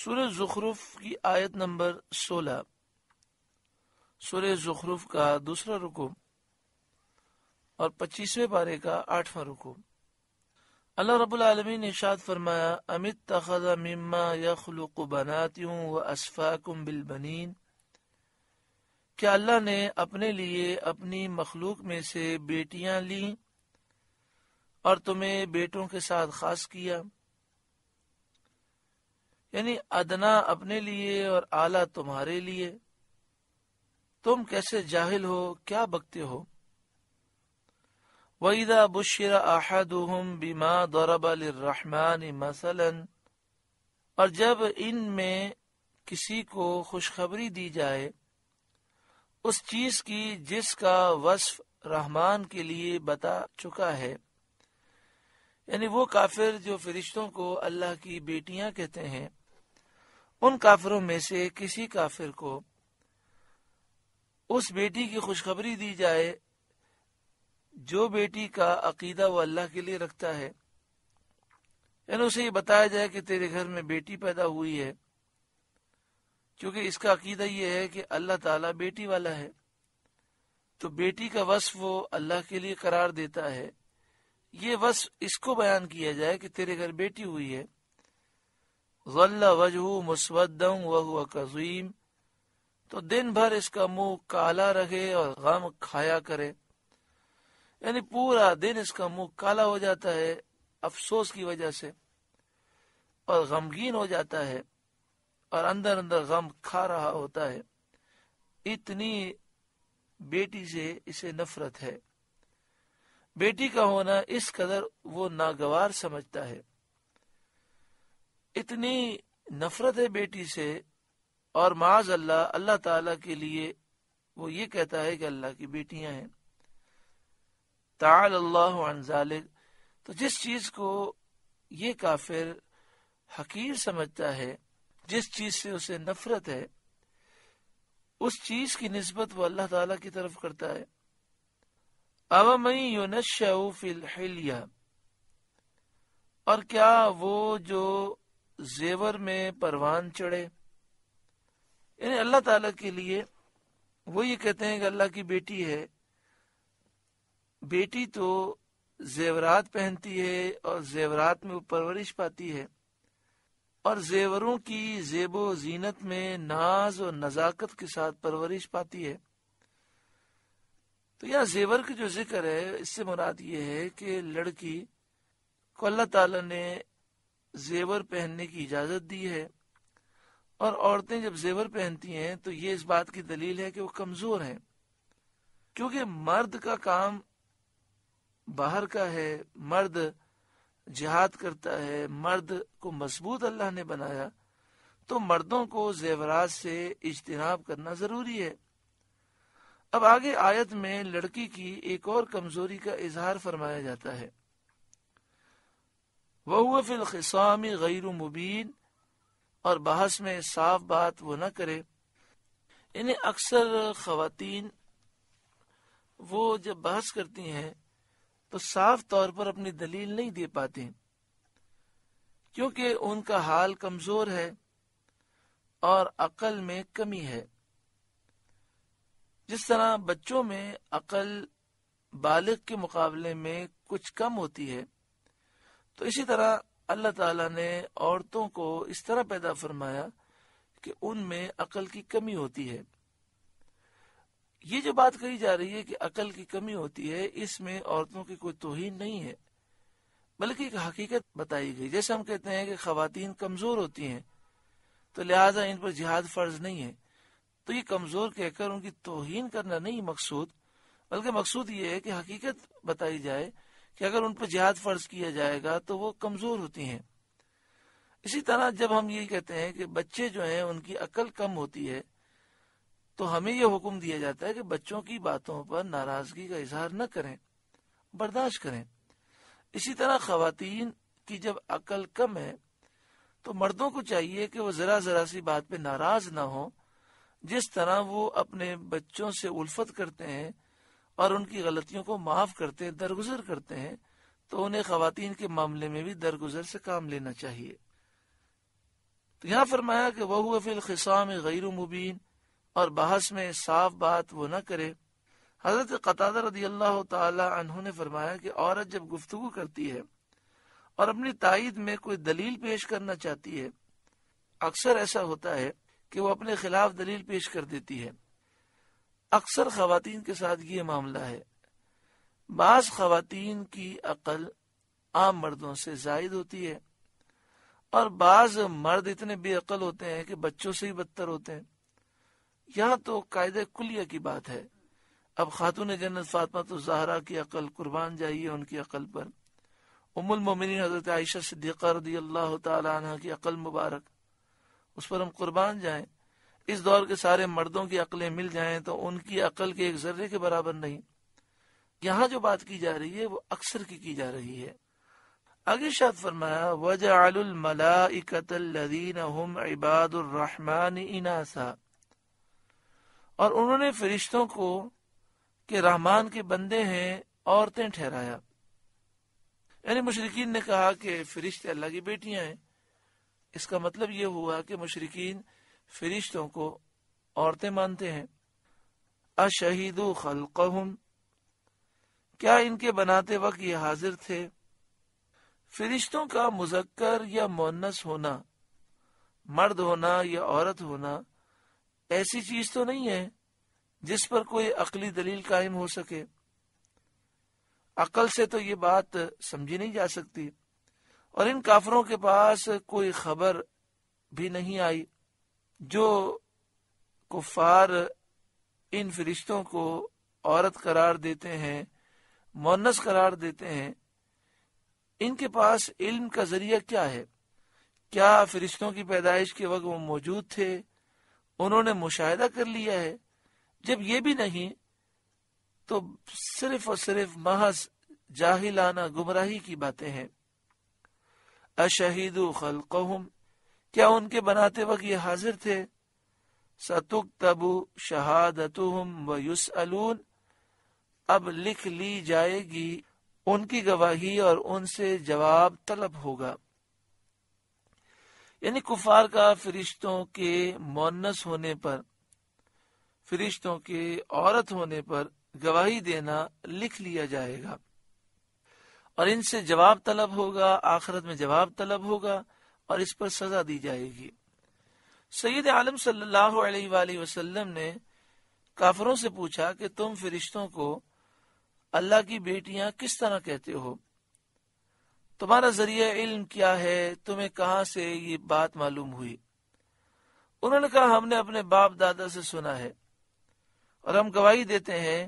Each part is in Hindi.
सूर्य ज़ुखरूफ की आयत नंबर सोलह सूर्य ज़ुखरूफ का दूसरा रुकू और पच्चीसवें पारे का आठवां रुकू अल्लाह रब्बुल आलमीन ने शाद फरमाया अमित तखदा मिम्मा यखलुक बनातियों व असफाकुम बिल बनीन क्या अल्लाह ने अपने लिए अपनी मखलूक में से बेटियां ली और तुम्हें बेटों के साथ खास किया यानी अदना अपने लिए और आला तुम्हारे लिए तुम कैसे जाहिल हो क्या बकते हो वईदा बुशरा आहदुम बीमा रहमान मसलन और जब इन में किसी को खुशखबरी दी जाए उस चीज की जिसका वस्फ रहमान के लिए बता चुका है यानी वो काफिर जो फरिश्तों को अल्लाह की बेटियां कहते हैं उन काफिरों में से किसी काफिर को उस बेटी की खुशखबरी दी जाए जो बेटी का अकीदा वो अल्लाह के लिए रखता है यानी उसे ये बताया जाए कि तेरे घर में बेटी पैदा हुई है क्योंकि इसका अकीदा ये है कि अल्लाह ताला बेटी वाला है तो बेटी का वस वो अल्लाह के लिए करार देता है ये वस इसको बयान किया जाए कि तेरे घर बेटी हुई है गल्ला वजहू मुस्वदम वह तो दिन भर इसका मुंह काला रहे और गम खाया करे यानी पूरा दिन इसका मुंह काला हो जाता है अफसोस की वजह से और गमगीन हो जाता है और अंदर अंदर गम खा रहा होता है इतनी बेटी से इसे नफरत है बेटी का होना इस कदर वो नागवार समझता है इतनी नफरत है बेटी से और माज अल्लाह अल्लाह ताला के लिए वो ये कहता है कि अल्लाह की बेटियां हैं ताल तो जिस चीज को ये काफिर हकीर समझता है जिस चीज से उसे नफरत है उस चीज की नस्बत वो अल्लाह ताला की तरफ करता है अवमई फिल हिलिया और क्या वो जो जेवर में परवान चढ़े यानी अल्लाह ताला के लिए वो ये कहते हैं कि अल्लाह की बेटी है बेटी तो जेवरात पहनती है और जेवरात में वो परवरिश पाती है और जेवरों की जेबो जीनत में नाज और नज़ाकत के साथ परवरिश पाती है तो यहाँ जेवर की जो जिक्र है इससे मुराद ये है कि लड़की को अल्लाह ताला ने जेवर पहनने की इजाजत दी है और औरतें जब जेवर पहनती हैं तो ये इस बात की दलील है कि वो कमजोर हैं क्योंकि मर्द का काम बाहर का है मर्द जिहाद करता है मर्द को मजबूत अल्लाह ने बनाया तो मर्दों को जेवरात से इजतनाब करना जरूरी है अब आगे आयत में लड़की की एक और कमजोरी का इजहार फरमाया जाता है वह फिल खिसाम गैर मुबीन और बहस में साफ बात वो न करे इन्हें अक्सर खातन वो जब बहस करती हैं तो साफ तौर पर अपनी दलील नहीं दे पाती क्योंकि उनका हाल कमजोर है और अकल में कमी है जिस तरह बच्चों में अकल बालिग के मुकाबले में कुछ कम होती है तो इसी तरह अल्लाह ताला ने औरतों को इस तरह पैदा फरमाया कि उनमें अकल की कमी होती है ये जो बात कही जा रही है कि अकल की कमी होती है इसमें औरतों की कोई तोहिन नहीं है बल्कि एक हकीकत बताई गई जैसे हम कहते हैं कि खातन कमजोर होती हैं तो लिहाजा इन पर जिहाद फर्ज नहीं है तो ये कमजोर कहकर उनकी तोहिन करना नहीं मकसूद बल्कि मकसूद ये है कि हकीकत बताई जाए कि अगर उन पर जिहाद फर्ज किया जाएगा तो वो कमज़ोर होती हैं इसी तरह जब हम ये कहते हैं कि बच्चे जो हैं उनकी अकल कम होती है तो हमें यह हुक्म दिया जाता है कि बच्चों की बातों पर नाराजगी का इजहार न करें बर्दाश्त करें इसी तरह खातन की जब अकल कम है तो मर्दों को चाहिए कि वो ज़रा ज़रा सी बात पे नाराज ना हो जिस तरह वो अपने बच्चों से उल्फत करते हैं और उनकी गलतियों को माफ करते दरगुजर करते हैं तो उन्हें खातन के मामले में भी दरगुजर से काम लेना चाहिए तो यहां फरमाया कि वह हुआ फिल खिसाम गैर मुबीन और बहस में साफ बात वो न करे हजरत कतादर रदी अल्लाह तहों ने फरमाया कि औरत जब गुफ्तु करती है और अपनी तइद में कोई दलील पेश करना चाहती है अक्सर ऐसा होता है कि वो अपने खिलाफ दलील पेश कर देती है अक्सर खातन के साथ ये मामला है बास खातन की अकल आम मर्दों से जायद होती है और बाज मर्द इतने बेअकल होते हैं कि बच्चों से ही बदतर होते हैं यहाँ तो कायदे कुलिया की बात है अब खातून जन्नत फातमा तो जहरा की अकल कुर्बान जाइए उनकी अकल पर उमुल मोमिन हजरत आयशा सिद्दीक़ा रदी अल्लाह तला की अकल मुबारक उस पर हम कुर्बान जाएं इस दौर के सारे मर्दों की अकलें मिल जाएं तो उनकी अकल के एक जर्रे के बराबर नहीं यहाँ जो बात की जा रही है वो अक्सर की की जा रही है आगे शायद फरमाया वजालमलाबादुररहमान इनासा और उन्होंने फरिश्तों को के रहमान के बंदे हैं औरतें ठहराया यानी मुशरकिन ने कहा कि फरिश्ते अल्लाह की बेटियां हैं इसका मतलब ये हुआ कि मुशरकिन फरिश्तों को औरतें मानते हैं अशहीदो खलकहम क्या इनके बनाते वक्त ये हाजिर थे फरिश्तों का मुजक्कर या मोनस होना मर्द होना या औरत होना ऐसी चीज तो नहीं है जिस पर कोई अकली दलील कायम हो सके अकल से तो ये बात समझी नहीं जा सकती और इन काफरों के पास कोई खबर भी नहीं आई जो कुफार इन फरिश्तों को औरत करार देते हैं मोनस करार देते हैं इनके पास इल्म का जरिया क्या है क्या फरिश्तों की पैदाइश के वक्त वो मौजूद थे उन्होंने मुशाह कर लिया है जब ये भी नहीं तो सिर्फ और सिर्फ महज जाहिलाना गुमराही की बातें हैं अशहीदल खलकहम क्या उनके बनाते वक्त ये हाजिर थे सतुक तबु शहादतुम व युस अब लिख ली जाएगी उनकी गवाही और उनसे जवाब तलब होगा यानी कुफार का फरिश्तों के मोनस होने पर फरिश्तों के औरत होने पर गवाही देना लिख लिया जाएगा और इनसे जवाब तलब होगा आखिरत में जवाब तलब होगा और इस पर सजा दी जाएगी सैद आलम सल्लल्लाहु वसल्लम ने काफरों से पूछा कि तुम फिरिश्तों को अल्लाह की बेटियां किस तरह कहते हो तुम्हारा जरिया इल्म क्या है तुम्हें कहा से ये बात मालूम हुई उन्होंने कहा हमने अपने बाप दादा से सुना है और हम गवाही देते हैं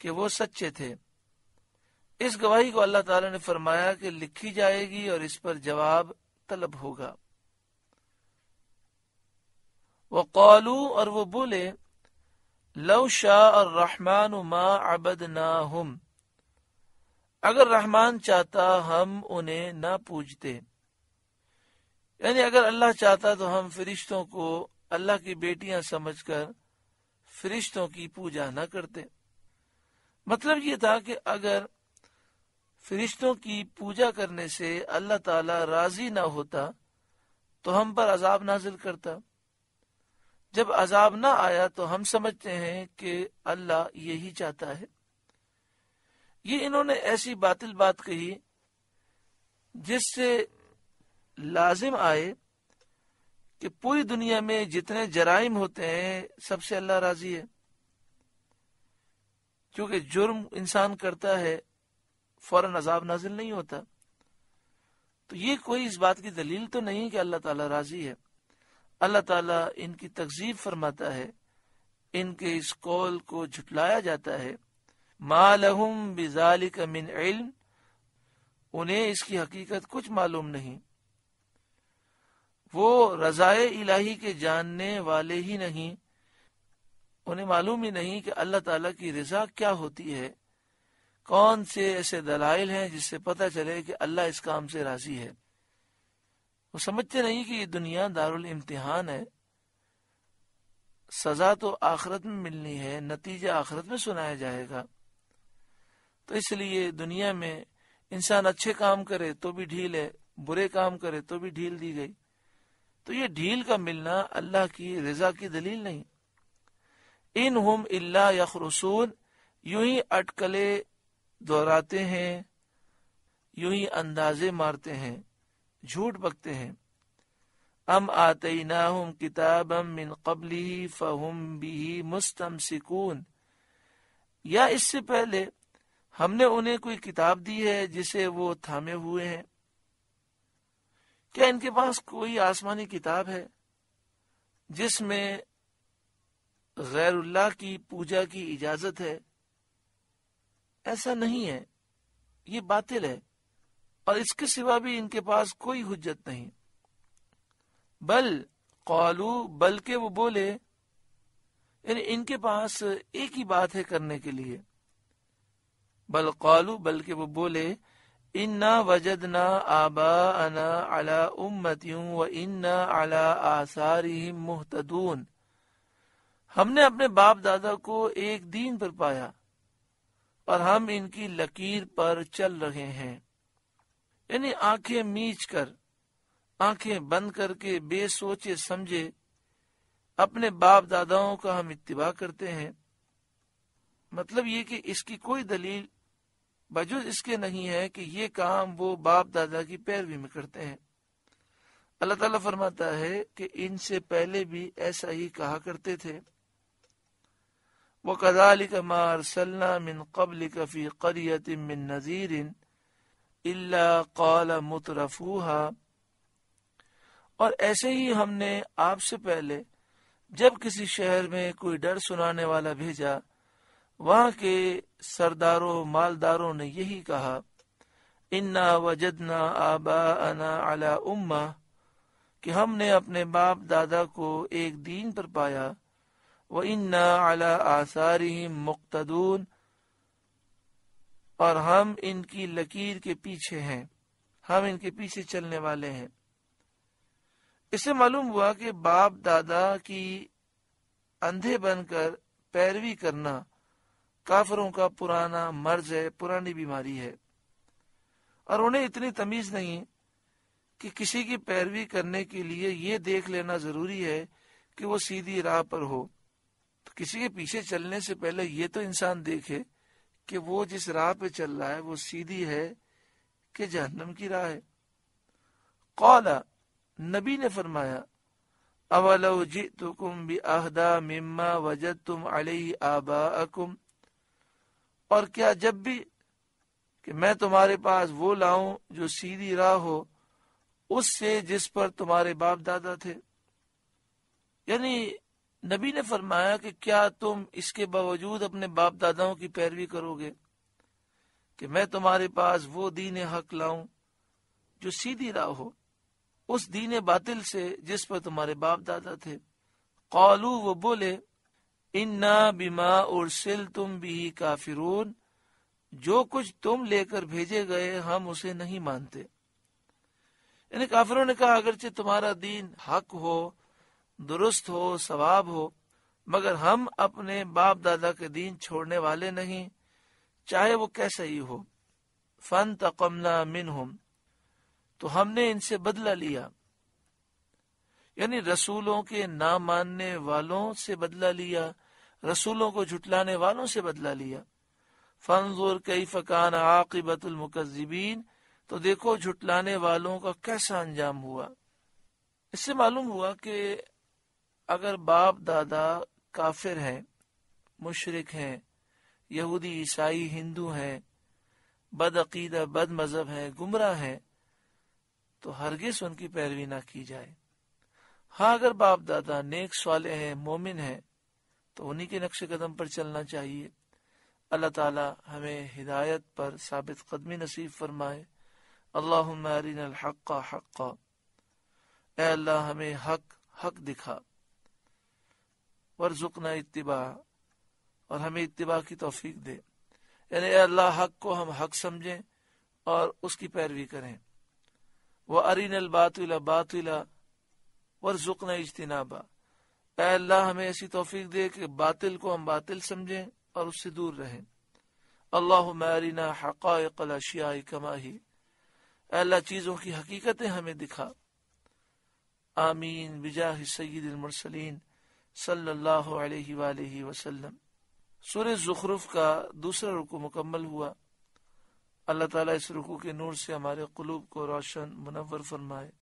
कि वो सच्चे थे इस गवाही को अल्लाह ताला ने फरमाया कि लिखी जाएगी और इस पर जवाब तलब होगा वह कौलू और वो बोले लव शाह और रहमान मा अबद ना हम अगर रहमान चाहता हम उन्हें ना पूजते यानी अगर अल्लाह चाहता तो हम फरिश्तों को अल्लाह की बेटियां समझकर फरिश्तों की पूजा ना करते मतलब ये था कि अगर फरिश्तों की पूजा करने से अल्लाह ताला राजी ना होता तो हम पर अजाब नाजिल करता जब अजाब ना आया तो हम समझते हैं कि अल्लाह यही चाहता है ये इन्होंने ऐसी बातिल बात कही जिससे लाजिम आए कि पूरी दुनिया में जितने जराइम होते हैं सबसे अल्लाह राजी है क्योंकि जुर्म इंसान करता है फौरन अजाब नाजिल नहीं होता तो ये कोई इस बात की दलील तो नहीं कि अल्लाह ताला राजी है अल्लाह ताला इनकी तकजीब फरमाता है इनके इस कौल को झुटलाया जाता है मालहम बिजालिक मिन इल्म उन्हें इसकी हकीकत कुछ मालूम नहीं वो रजाए इलाही के जानने वाले ही नहीं उन्हें मालूम ही नहीं कि अल्लाह ताला की रजा क्या होती है कौन से ऐसे दलाइल हैं जिससे पता चले कि अल्लाह इस काम से राजी है वो समझते नहीं कि ये दुनिया दारुल इम्तिहान है सजा तो आखरत में मिलनी है नतीजा आखरत में सुनाया जाएगा तो इसलिए दुनिया में इंसान अच्छे काम करे तो भी ढील है बुरे काम करे तो भी ढील दी गई तो ये ढील का मिलना अल्लाह की रजा की दलील नहीं इन हम इल्ला यखरसून यूं ही अटकले दोहराते हैं यूं ही अंदाजे मारते हैं झूठ बकते हैं अम ना हम किताब मिन कबली फ़हम बिही मुस्तम सिकून या इससे पहले हमने उन्हें कोई किताब दी है जिसे वो थामे हुए हैं क्या इनके पास कोई आसमानी किताब है जिसमें गैरुल्लाह की पूजा की इजाजत है ऐसा नहीं है ये बातिल है और इसके सिवा भी इनके पास कोई हुज्जत नहीं बल कौलू बल के वो बोले यानी इनके पास एक ही बात है करने के लिए बल कौलू बल्कि वो बोले इन्ना वजदना आबा अना अला उम्मतियों व इन्ना अला आसारी मुहतदून हमने अपने बाप दादा को एक दीन पर पाया और हम इनकी लकीर पर चल रहे हैं यानी आंखें मीच कर आंखें बंद करके बेसोचे समझे अपने बाप दादाओं का हम इतवा करते हैं मतलब ये कि इसकी कोई दलील बजुज इसके नहीं है कि ये काम वो बाप दादा की पैरवी में करते हैं अल्लाह ताला फरमाता है कि इनसे पहले भी ऐसा ही कहा करते थे व कदालिक मारसल्लामिन कबल कफ़ी करियत मिन नज़ीर इल्ला कौल मुतरफूहा और ऐसे ही हमने आपसे पहले जब किसी शहर में कोई डर सुनाने वाला भेजा वहाँ के सरदारों मालदारों ने यही कहा इन्ना वजदना आबा अना अला उम्मा कि हमने अपने बाप दादा को एक दीन पर पाया व इन्ना अला आसारी मुख्तून और हम इनकी लकीर के पीछे हैं हम इनके पीछे चलने वाले हैं इससे मालूम हुआ कि बाप दादा की अंधे बनकर पैरवी करना काफरों का पुराना मर्ज है पुरानी बीमारी है और उन्हें इतनी तमीज नहीं कि किसी की पैरवी करने के लिए ये देख लेना जरूरी है कि वो सीधी राह पर हो किसी के पीछे चलने से पहले ये तो इंसान देखे कि वो जिस राह पे चल रहा है वो सीधी है कि जहन्नम की राह है कौला नबी ने फरमाया अवलो जी तुम भी आहदा मिम्मा वजत तुम अली आबा और क्या जब भी कि मैं तुम्हारे पास वो लाऊं जो सीधी राह हो उससे जिस पर तुम्हारे बाप दादा थे यानी नबी ने फरमाया कि क्या तुम इसके बावजूद अपने बाप दादाओं की पैरवी करोगे कि मैं तुम्हारे पास वो दीन हक लाऊं जो सीधी राह हो उस दीन बातिल से जिस पर तुम्हारे बाप दादा थे कौलू वो बोले इन्ना बीमा और सिल तुम भी काफिर जो कुछ तुम लेकर भेजे गए हम उसे नहीं मानते इन्हें काफिरों ने कहा अगरचे तुम्हारा दीन हक हो दुरुस्त हो सवाब हो मगर हम अपने बाप दादा के दीन छोड़ने वाले नहीं चाहे वो कैसे ही हो फन तकमना मिन तो हमने इनसे बदला लिया यानी रसूलों के ना मानने वालों से बदला लिया रसूलों को झुटलाने वालों से बदला लिया फनजोर कई फकान आकिबतुलमकजीबीन तो देखो झुटलाने वालों का कैसा अंजाम हुआ इससे मालूम हुआ कि अगर बाप दादा काफिर है मुशरक है यहूदी ईसाई हिंदू है बदअकीदा बद मजहब है गुमराह है तो हरगिज उनकी पैरवी ना की जाए हाँ अगर बाप दादा नेक सवाले हैं मोमिन है तो उन्हीं के नक्श कदम पर चलना चाहिए अल्लाह ताला हमें हिदायत पर साबित कदमी नसीब फरमाए अल्लाह हक हक अल्लाह हमें हक हक दिखा जुकना इतबा और हमें इतबा की तोफीक दे यानी अल्लाह हक को हम हक समझे और उसकी पैरवी करें वह अरिन अलबातला बातला वर्जुकना इजतनाबा अल्लाह हमें ऐसी तोफीक दे कि बातिल को हम बातिल समझें और उससे दूर रहें अल्लाह मरीना हक़ाकला शियाई कमाही अल्लाह चीज़ों की हकीकतें हमें दिखा आमीन विजा सैद मरसलिन सल्लल्लाहु अलैहि वसल्लम सूर्य ज़ुखरुफ का दूसरा रुकू मुकम्मल हुआ अल्लाह ताला इस रुकू के नूर से हमारे कुलूब को रोशन मुनवर फरमाए